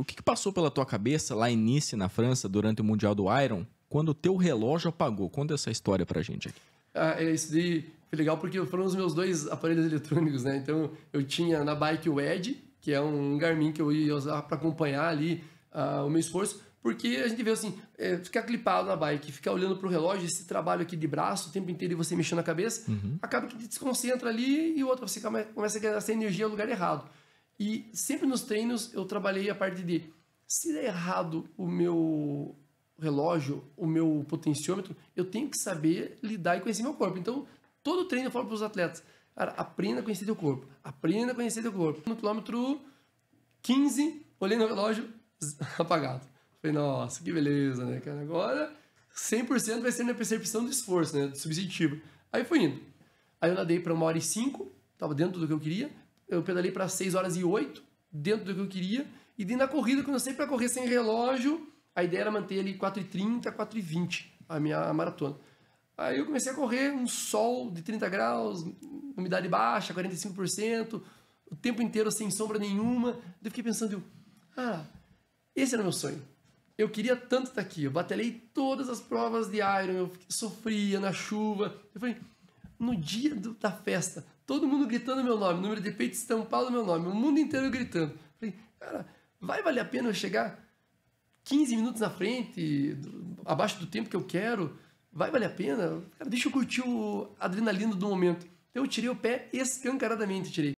O que, que passou pela tua cabeça lá em Nice, na França, durante o Mundial do Iron, quando o teu relógio apagou? Conta essa história pra gente aqui. Ah, é, isso daí foi legal porque foram os meus dois aparelhos eletrônicos, né? Então eu tinha na bike o Edge, que é um Garmin que eu ia usar para acompanhar ali ah, o meu esforço, porque a gente vê assim, é, ficar clipado na bike, ficar olhando pro relógio, esse trabalho aqui de braço o tempo inteiro e você mexendo a cabeça, uhum. acaba que te desconcentra ali e o outro você começa a gastar energia no lugar errado. E sempre nos treinos eu trabalhei a parte de se der errado o meu relógio, o meu potenciômetro, eu tenho que saber lidar e conhecer meu corpo. Então, todo treino eu falo para os atletas, cara, aprenda a conhecer teu corpo, aprenda a conhecer teu corpo. No quilômetro 15, olhei no relógio, apagado. Falei, nossa, que beleza, né, cara? Agora 100% vai ser minha percepção do esforço, né, do subjetivo. Aí fui indo. Aí eu nadei para uma hora e cinco, tava dentro do que eu queria eu pedalei para 6 horas e 8, dentro do que eu queria. E dentro na corrida, quando eu sempre ia correr sem relógio, a ideia era manter ali 4h30, 4h20 a minha maratona. Aí eu comecei a correr um sol de 30 graus, umidade baixa, 45%, o tempo inteiro sem sombra nenhuma. Eu fiquei pensando, eu, ah, esse era o meu sonho. Eu queria tanto estar aqui. Eu batelei todas as provas de Iron, eu sofria na chuva. Eu falei, no dia do, da festa, Todo mundo gritando meu nome, número de peito estampado meu nome, o mundo inteiro gritando. Falei, cara, vai valer a pena eu chegar 15 minutos na frente, abaixo do tempo que eu quero? Vai valer a pena? Cara, deixa eu curtir o adrenalina do momento. Então eu tirei o pé escancaradamente, tirei.